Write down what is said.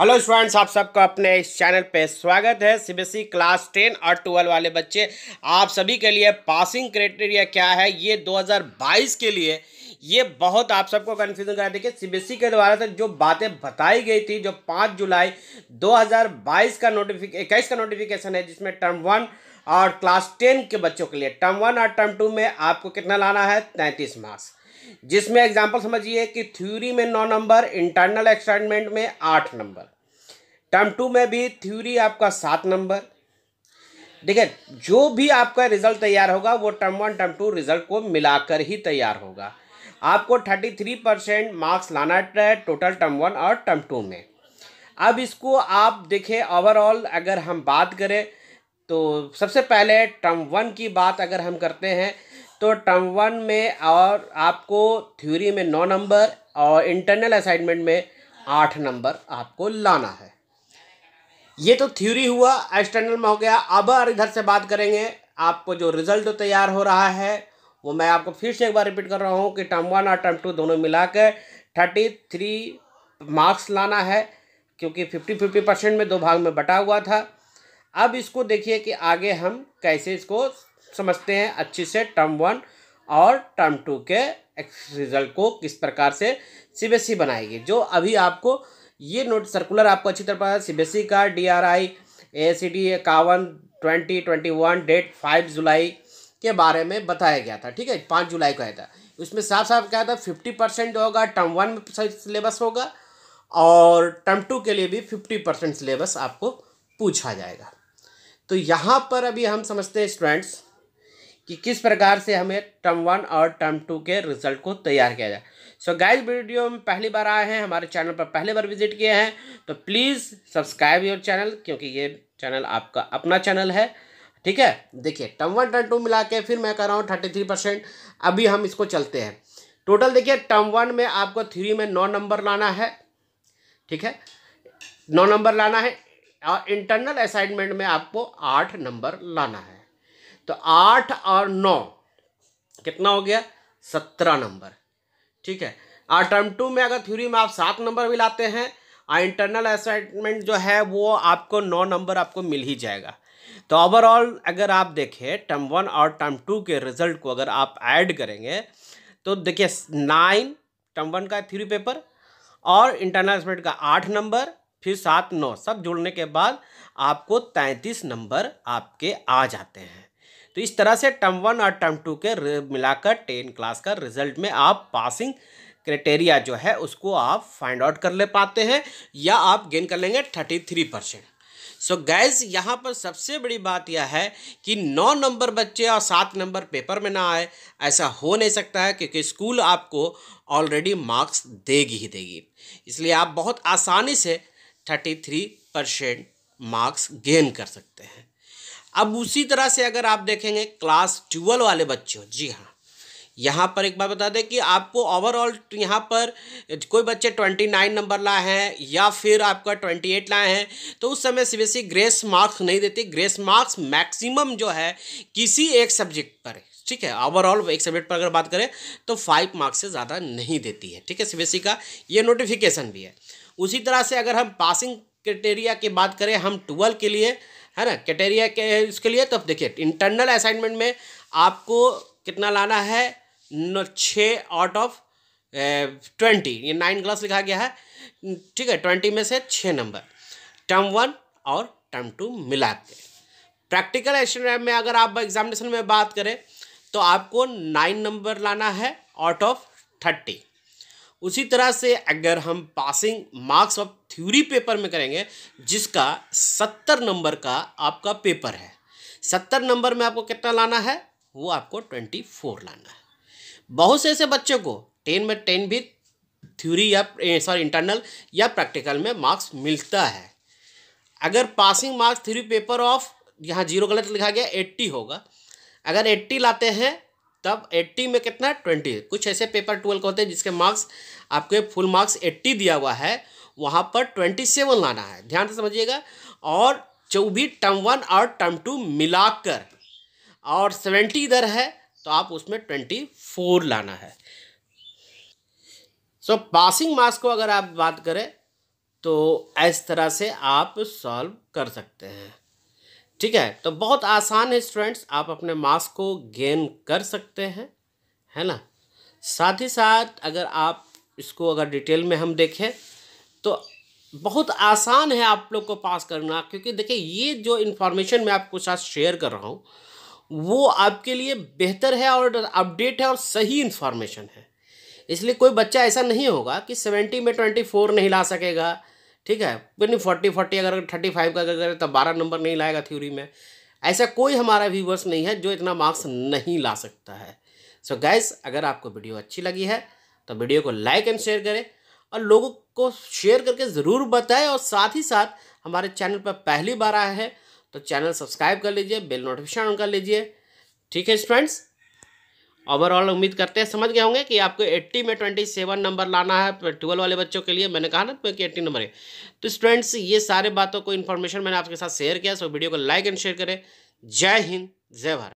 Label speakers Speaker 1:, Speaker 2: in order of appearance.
Speaker 1: hello students आप सबका अपने इस चैनल पे स्वागत है सीबीएसई क्लास टेन और ट्वेल्व वाले बच्चे आप सभी के लिए पासिंग क्राइटेरिया क्या है ये 2022 के लिए ये बहुत आप सबको कन्फ्यूजन कर देखिए सीबीएसई के द्वारा तक तो जो बातें बताई गई थी जो 5 जुलाई 2022 का नोटिफिक इक्कीस का नोटिफिकेशन है जिसमें टर्म वन और क्लास टेन के बच्चों के लिए टर्म वन और टर्म टू में आपको कितना लाना है तैंतीस मार्क्स जिसमें एग्जाम्पल समझिए कि थ्योरी में नौ नंबर इंटरनल एक्सटर्नमेंट में आठ नंबर टर्म टू में भी थ्योरी आपका सात नंबर देखिए जो भी आपका रिजल्ट तैयार होगा वो term one term two result को मिलाकर ही तैयार होगा आपको थर्टी थ्री परसेंट मार्क्स लाना है टोटल टर्म वन और टर्म टू में अब इसको आप देखें ओवरऑल अगर हम बात करें तो सबसे पहले टर्म वन की बात अगर हम करते हैं तो टर्म वन में और आपको थ्योरी में नौ नंबर और इंटरनल असाइनमेंट में आठ नंबर आपको लाना है ये तो थ्योरी हुआ एक्सटर्नल में हो गया अब और इधर से बात करेंगे आपको जो रिजल्ट तो तैयार हो रहा है वो मैं आपको फिर से एक बार रिपीट कर रहा हूँ कि टर्म वन और टर्म टू दोनों मिला के थर्टी थ्री मार्क्स लाना है क्योंकि फिफ्टी फिफ्टी परसेंट में दो भाग में बटा हुआ था अब इसको देखिए कि आगे हम कैसे इसको समझते हैं अच्छे से टर्म वन और टर्म टू के रिजल्ट को किस प्रकार से सी e बनाएगी जो अभी आपको ये नोट सर्कुलर आपको अच्छी तरह पता सी e का D R I A C D इक्यावन twenty twenty one date five जुलाई के बारे में बताया गया था ठीक है पाँच जुलाई को आया था उसमें साफ साफ क्या था फिफ्टी परसेंट जो होगा टर्म वन में सिलेबस होगा और टर्म टू के लिए भी फिफ्टी परसेंट सिलेबस आपको पूछा जाएगा तो यहाँ पर अभी हम समझते हैं स्टूडेंट्स कि किस प्रकार से हमें टर्म वन और टर्म टू के रिजल्ट को तैयार किया जाए सो गाइस वीडियो में पहली बार आए हैं हमारे चैनल पर पहली बार विजिट किए हैं तो प्लीज़ सब्सक्राइब योर चैनल क्योंकि ये चैनल आपका अपना चैनल है ठीक है देखिए टर्म वन टर्म टू मिला के फिर मैं कह रहा हूँ थर्टी थ्री परसेंट अभी हम इसको चलते हैं टोटल देखिए टर्म वन में आपको थ्री में नौ नंबर लाना है ठीक है नौ नंबर लाना है और इंटरनल असाइनमेंट में आपको आठ नंबर लाना है तो आठ और नौ कितना हो गया सत्रह नंबर ठीक है और टर्म टू में अगर थ्योरी में आप सात नंबर भी लाते हैं और इंटरनल असाइनमेंट जो है वो आपको नौ नंबर आपको मिल ही जाएगा तो ओवरऑल अगर आप देखें टर्म वन और टर्म टू के रिजल्ट को अगर आप ऐड करेंगे तो देखिए नाइन टर्म वन का थ्योरी पेपर और इंटरनल असाइनमेंट का आठ नंबर फिर सात नौ सब जोड़ने के बाद आपको तैंतीस नंबर आपके आ जाते हैं तो इस तरह से टर्म वन और टर्म टू के मिलाकर टेन क्लास का रिजल्ट में आप पासिंग क्राइटेरिया जो है उसको आप फाइंड आउट कर ले पाते हैं या आप गेन कर लेंगे thirty three percent so guys यहाँ पर सबसे बड़ी बात यह है कि नौ नंबर बच्चे और सात नंबर पेपर में ना आए ऐसा हो नहीं सकता है क्योंकि स्कूल आपको ऑलरेडी मार्क्स देगी ही देगी इसलिए आप बहुत आसानी से thirty three percent marks gain कर सकते हैं अब उसी तरह से अगर आप देखेंगे क्लास ट्वेल्व वाले बच्चों जी हाँ यहाँ पर एक बार बता दें कि आपको ओवरऑल यहाँ पर कोई बच्चे ट्वेंटी नाइन नंबर लाए हैं या फिर आपका ट्वेंटी एट लाए हैं तो उस समय सी बी ग्रेस मार्क्स नहीं देती ग्रेस मार्क्स मैक्सिमम जो है किसी एक सब्जेक्ट पर ठीक है ओवरऑल एक सब्जेक्ट पर अगर बात करें तो फाइव मार्क्स से ज़्यादा नहीं देती है ठीक है सी e का ये नोटिफिकेशन भी है उसी तरह से अगर हम पासिंग क्रिटेरिया की बात करें हम ट्वेल्व के लिए है ना क्राइटेरिया क्या है इसके लिए तो देखिए इंटरनल असाइनमेंट में आपको कितना लाना है छः आउट ऑफ ट्वेंटी ये नाइन क्लास लिखा गया है ठीक है ट्वेंटी में से छः नंबर टर्म वन और टर्म टू मिला के प्रैक्टिकल एस्ट्रोनॉम में अगर आप एग्जामिनेशन में बात करें तो आपको नाइन नंबर लाना है आउट ऑफ थर्टी उसी तरह से अगर हम passing marks of theory paper में करेंगे जिसका सत्तर नंबर का आपका पेपर है सत्तर नंबर में आपको कितना लाना है वो आपको ट्वेंटी फोर लाना है बहुत से ऐसे बच्चों को टेन में टेन भी थ्योरी या सॉरी इंटरनल या प्रैक्टिकल में मार्क्स मिलता है अगर passing marks theory paper of यहाँ जीरो गलत लिखा गया एट्टी होगा अगर एट्टी लाते हैं तब एट्टी में कितना ट्वेंटी कुछ ऐसे पेपर ट्वेल्व होते हैं जिसके मार्क्स आपके फुल मार्क्स एट्टी दिया हुआ है वहाँ पर ट्वेंटी सेवन लाना है ध्यान से समझिएगा और जो भी टर्म वन और टर्म टू मिलाकर और सेवेंटी इधर है तो आप उसमें ट्वेंटी फोर लाना है सो पासिंग मार्क्स को अगर आप बात करें तो इस तरह से आप सॉल्व कर सकते हैं ठीक है तो बहुत आसान है स्टूडेंट्स आप अपने मार्क्स को गेन कर सकते हैं है ना साथ ही साथ अगर आप इसको अगर डिटेल में हम देखें तो बहुत आसान है आप लोग को पास करना क्योंकि देखिए ये जो इन्फॉर्मेशन मैं आपको साथ शेयर कर रहा हूँ वो आपके लिए बेहतर है और अपडेट है और सही इन्फॉर्मेशन है इसलिए कोई बच्चा ऐसा नहीं होगा कि सेवेंटी में ट्वेंटी फोर नहीं ला सकेगा ठीक है यानी फोर्टी फोर्टी अगर थर्टी फाइव का अगर करें तब तो बारह नंबर नहीं लाएगा थ्योरी में ऐसा कोई हमारा व्यूवर्स नहीं है जो इतना मार्क्स नहीं ला सकता है सो so गैस अगर आपको वीडियो अच्छी लगी है तो वीडियो को लाइक एंड शेयर करें और लोगों को शेयर करके ज़रूर बताएं और साथ ही साथ हमारे चैनल पर पहली बार आए हैं तो चैनल सब्सक्राइब कर लीजिए बेल नोटिफिकेशन ऑन कर लीजिए ठीक है स्टूडेंट्स ओवरऑल उम्मीद करते हैं समझ गए होंगे कि आपको 80 में 27 नंबर लाना है ट्वेल्व वाले बच्चों के लिए मैंने कहा ना कि एट्टी नंबर है तो स्टूडेंट्स ये सारे बातों को इन्फॉर्मेशन मैंने आपके साथ शेयर किया सो वीडियो को लाइक एंड शेयर करें जय हिंद जय भारत